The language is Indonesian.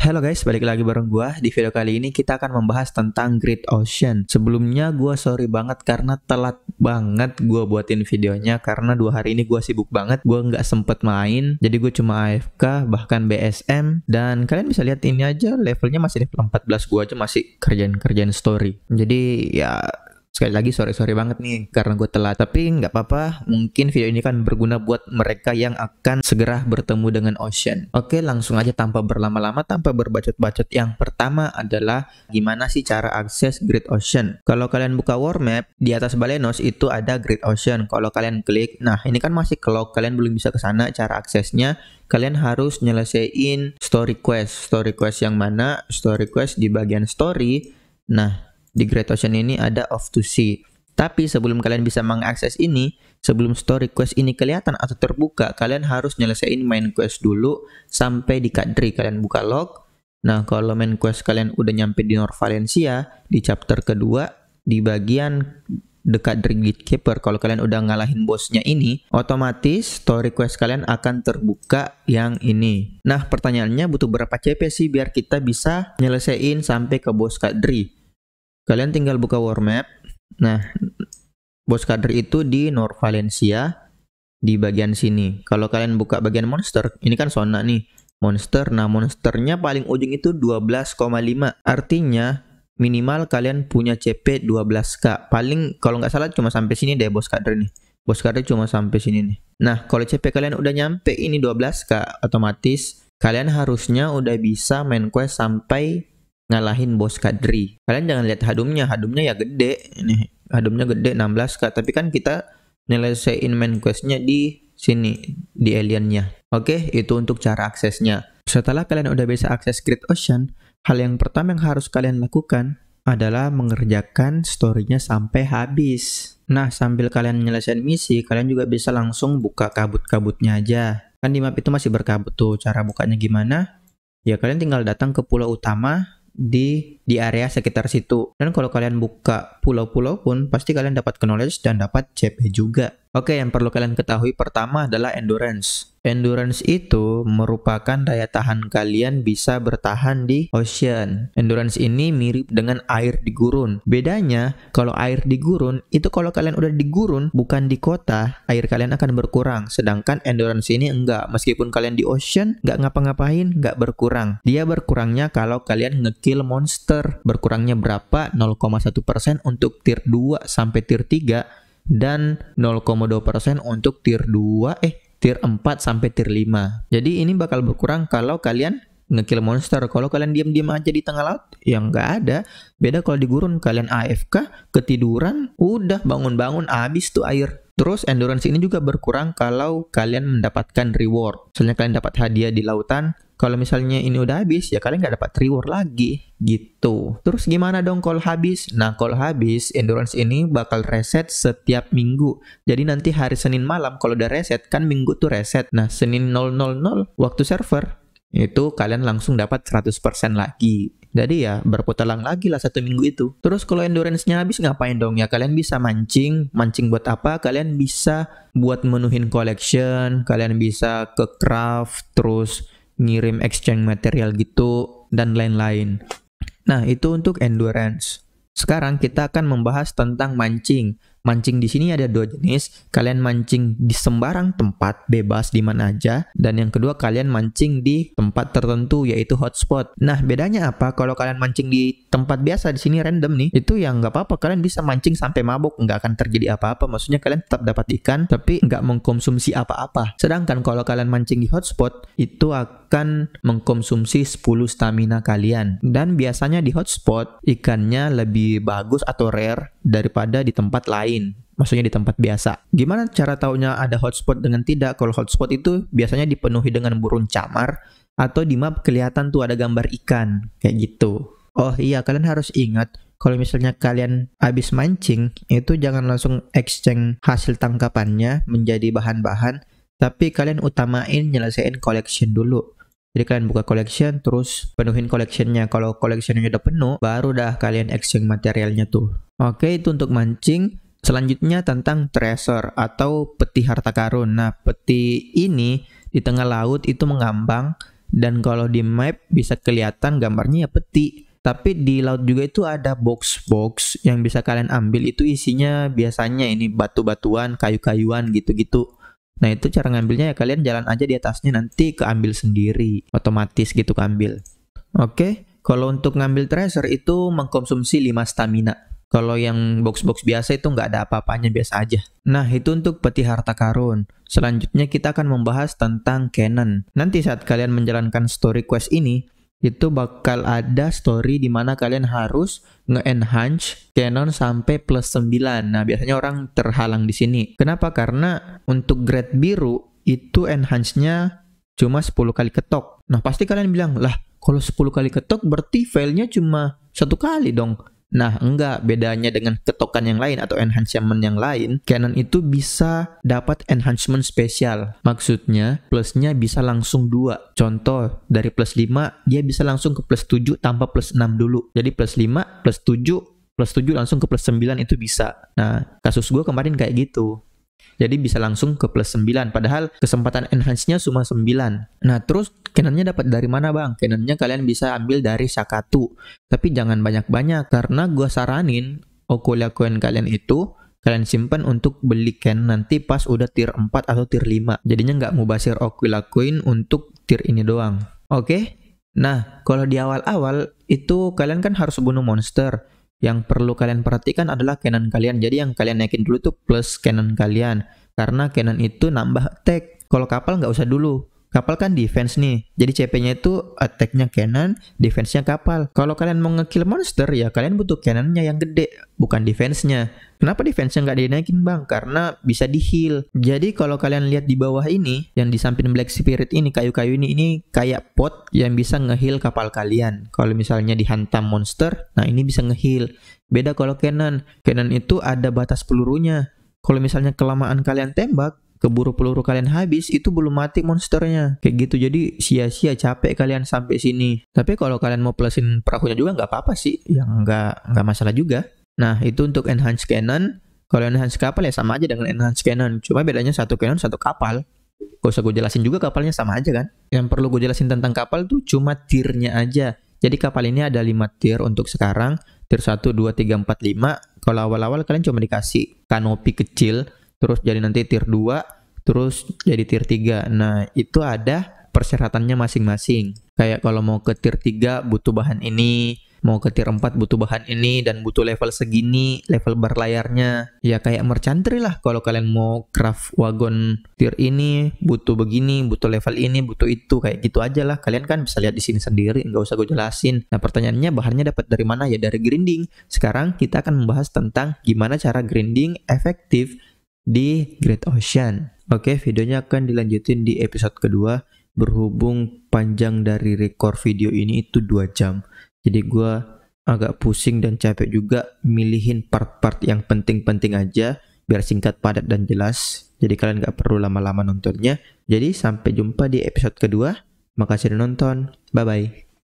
Halo guys, balik lagi bareng gua. Di video kali ini kita akan membahas tentang Great Ocean. Sebelumnya gua sorry banget karena telat banget gua buatin videonya karena dua hari ini gua sibuk banget, gua nggak sempet main. Jadi gue cuma AFK bahkan BSM dan kalian bisa lihat ini aja levelnya masih level 14 gua aja masih kerjaan-kerjaan story. Jadi ya sekali lagi sore-sore banget nih karena gue telat tapi nggak apa-apa mungkin video ini kan berguna buat mereka yang akan segera bertemu dengan Ocean oke langsung aja tanpa berlama-lama tanpa berbacot-bacot yang pertama adalah gimana sih cara akses Great Ocean kalau kalian buka war map di atas Balenos itu ada Great Ocean kalau kalian klik nah ini kan masih kalau kalian belum bisa ke sana cara aksesnya kalian harus nyelesain story quest story quest yang mana story quest di bagian story nah di Great Ocean ini ada off to sea. Tapi sebelum kalian bisa mengakses ini, sebelum story quest ini kelihatan atau terbuka, kalian harus nyelesain main quest dulu sampai di kadri kalian buka log. Nah, kalau main quest kalian udah nyampe di North Valencia di chapter kedua di bagian dekat dr gatekeeper kalau kalian udah ngalahin bosnya ini otomatis story quest kalian akan terbuka yang ini nah pertanyaannya butuh berapa CP sih biar kita bisa nyelesain sampai ke bos kadri Kalian tinggal buka war map. Nah, bos kader itu di North Valencia di bagian sini. Kalau kalian buka bagian monster, ini kan zona nih, monster. Nah, monsternya paling ujung itu 12,5. Artinya minimal kalian punya CP 12k. Paling kalau nggak salah cuma sampai sini deh bos kader nih. Bos kader cuma sampai sini nih. Nah, kalau CP kalian udah nyampe ini 12k, otomatis kalian harusnya udah bisa main quest sampai ngalahin bos Kadri. Kalian jangan lihat hadumnya, hadumnya ya gede. Ini hadumnya gede 16k, tapi kan kita nyelesain main questnya di sini di aliennya. Oke, itu untuk cara aksesnya. Setelah kalian udah bisa akses Great Ocean, hal yang pertama yang harus kalian lakukan adalah mengerjakan storynya sampai habis. Nah, sambil kalian nyelesain misi, kalian juga bisa langsung buka kabut-kabutnya aja. Kan di map itu masih berkabut tuh, cara bukanya gimana? Ya, kalian tinggal datang ke pulau utama, di di area sekitar situ. Dan kalau kalian buka pulau-pulau pun pasti kalian dapat knowledge dan dapat CP juga. Oke, yang perlu kalian ketahui pertama adalah endurance. Endurance itu merupakan daya tahan kalian bisa bertahan di ocean. Endurance ini mirip dengan air di gurun. Bedanya, kalau air di gurun, itu kalau kalian udah di gurun, bukan di kota, air kalian akan berkurang. Sedangkan endurance ini enggak. Meskipun kalian di ocean, nggak ngapa-ngapain, nggak berkurang. Dia berkurangnya kalau kalian ngekill monster. Berkurangnya berapa? 0,1% untuk tier 2 sampai tier 3 dan 0,2% untuk tier 2 eh tier 4 sampai tier 5. Jadi ini bakal berkurang kalau kalian ngekill monster. Kalau kalian diam-diam aja di tengah laut, yang nggak ada. Beda kalau di gurun, kalian AFK, ketiduran, udah bangun-bangun habis tuh air. Terus endurance ini juga berkurang kalau kalian mendapatkan reward. Soalnya kalian dapat hadiah di lautan, kalau misalnya ini udah habis, ya kalian nggak dapat reward lagi gitu. Terus gimana dong kalau habis? Nah, kalau habis, endurance ini bakal reset setiap minggu. Jadi nanti hari Senin malam kalau udah reset, kan minggu tuh reset. Nah, Senin 000 waktu server, itu kalian langsung dapat 100% lagi. Jadi ya berputar lagi lah satu minggu itu. Terus kalau endurance-nya habis ngapain dong ya? Kalian bisa mancing, mancing buat apa? Kalian bisa buat menuhin collection, kalian bisa ke craft, terus ngirim exchange material gitu, dan lain-lain. Nah, itu untuk endurance. Sekarang kita akan membahas tentang mancing. Mancing di sini ada dua jenis. Kalian mancing di sembarang tempat, bebas di mana aja. Dan yang kedua kalian mancing di tempat tertentu yaitu hotspot. Nah bedanya apa? Kalau kalian mancing di tempat biasa di sini random nih, itu yang nggak apa-apa. Kalian bisa mancing sampai mabuk, nggak akan terjadi apa-apa. Maksudnya kalian tetap dapat ikan, tapi nggak mengkonsumsi apa-apa. Sedangkan kalau kalian mancing di hotspot, itu akan mengkonsumsi 10 stamina kalian. Dan biasanya di hotspot ikannya lebih bagus atau rare daripada di tempat lain lain maksudnya di tempat biasa. Gimana cara taunya ada hotspot dengan tidak? Kalau hotspot itu biasanya dipenuhi dengan burung camar atau di map kelihatan tuh ada gambar ikan kayak gitu. Oh iya, kalian harus ingat kalau misalnya kalian habis mancing itu jangan langsung exchange hasil tangkapannya menjadi bahan-bahan, tapi kalian utamain nyelesain collection dulu. Jadi kalian buka collection terus penuhin collectionnya. Kalau collectionnya udah penuh, baru dah kalian exchange materialnya tuh. Oke, itu untuk mancing. Selanjutnya tentang treasure atau peti harta karun. Nah, peti ini di tengah laut itu mengambang dan kalau di map bisa kelihatan gambarnya ya peti. Tapi di laut juga itu ada box-box yang bisa kalian ambil itu isinya biasanya ini batu-batuan, kayu-kayuan gitu-gitu. Nah itu cara ngambilnya ya kalian jalan aja di atasnya nanti keambil sendiri, otomatis gitu keambil. Oke, kalau untuk ngambil treasure itu mengkonsumsi 5 stamina. Kalau yang box-box biasa itu nggak ada apa-apanya, biasa aja. Nah, itu untuk peti harta karun. Selanjutnya kita akan membahas tentang canon. Nanti saat kalian menjalankan story quest ini, itu bakal ada story di mana kalian harus nge-enhance canon sampai plus 9. Nah, biasanya orang terhalang di sini. Kenapa? Karena untuk grade biru itu enhance-nya cuma 10 kali ketok. Nah, pasti kalian bilang, "Lah, kalau 10 kali ketok berarti filenya cuma satu kali dong." Nah, enggak bedanya dengan ketokan yang lain atau enhancement yang lain, Canon itu bisa dapat enhancement spesial. Maksudnya, plusnya bisa langsung dua. Contoh, dari plus 5, dia bisa langsung ke plus 7 tanpa plus 6 dulu. Jadi plus 5, plus 7, plus 7 langsung ke plus 9 itu bisa. Nah, kasus gue kemarin kayak gitu. Jadi bisa langsung ke plus 9, padahal kesempatan enhance-nya cuma 9. Nah, terus Canonnya dapat dari mana bang? Canonnya kalian bisa ambil dari Sakatu. Tapi jangan banyak-banyak karena gue saranin Okulia Coin kalian itu kalian simpan untuk beli Canon nanti pas udah tier 4 atau tier 5. Jadinya nggak mubasir Okulia Coin untuk tier ini doang. Oke? Okay? Nah, kalau di awal-awal itu kalian kan harus bunuh monster. Yang perlu kalian perhatikan adalah Canon kalian. Jadi yang kalian naikin dulu tuh plus Canon kalian. Karena Canon itu nambah tag. Kalau kapal nggak usah dulu, kapal kan defense nih. Jadi CP-nya itu attack-nya cannon, defense-nya kapal. Kalau kalian mau ngekill monster ya kalian butuh cannon-nya yang gede, bukan defense-nya. Kenapa defense-nya nggak dinaikin bang? Karena bisa di heal. Jadi kalau kalian lihat di bawah ini, yang di samping Black Spirit ini, kayu-kayu ini, ini kayak pot yang bisa ngeheal kapal kalian. Kalau misalnya dihantam monster, nah ini bisa ngeheal. Beda kalau cannon. Cannon itu ada batas pelurunya. Kalau misalnya kelamaan kalian tembak, keburu peluru kalian habis itu belum mati monsternya kayak gitu jadi sia-sia capek kalian sampai sini tapi kalau kalian mau plusin perahunya juga nggak apa-apa sih yang nggak nggak masalah juga nah itu untuk enhance cannon kalau enhance kapal ya sama aja dengan enhance cannon cuma bedanya satu cannon satu kapal gak usah gue jelasin juga kapalnya sama aja kan yang perlu gue jelasin tentang kapal tuh cuma tiernya aja jadi kapal ini ada lima tier untuk sekarang tier satu, dua, tiga, empat, lima. kalau awal-awal kalian cuma dikasih kanopi kecil terus jadi nanti tier 2, terus jadi tier 3. Nah, itu ada persyaratannya masing-masing. Kayak kalau mau ke tier 3 butuh bahan ini, mau ke tier 4 butuh bahan ini dan butuh level segini, level bar Ya kayak mercantri lah kalau kalian mau craft wagon tier ini, butuh begini, butuh level ini, butuh itu kayak gitu aja lah. Kalian kan bisa lihat di sini sendiri, nggak usah gue jelasin. Nah, pertanyaannya bahannya dapat dari mana? Ya dari grinding. Sekarang kita akan membahas tentang gimana cara grinding efektif di Great Ocean. Oke, videonya akan dilanjutin di episode kedua berhubung panjang dari rekor video ini itu 2 jam. Jadi gue agak pusing dan capek juga milihin part-part yang penting-penting aja biar singkat, padat, dan jelas. Jadi kalian gak perlu lama-lama nontonnya. Jadi sampai jumpa di episode kedua. Makasih udah nonton. Bye-bye.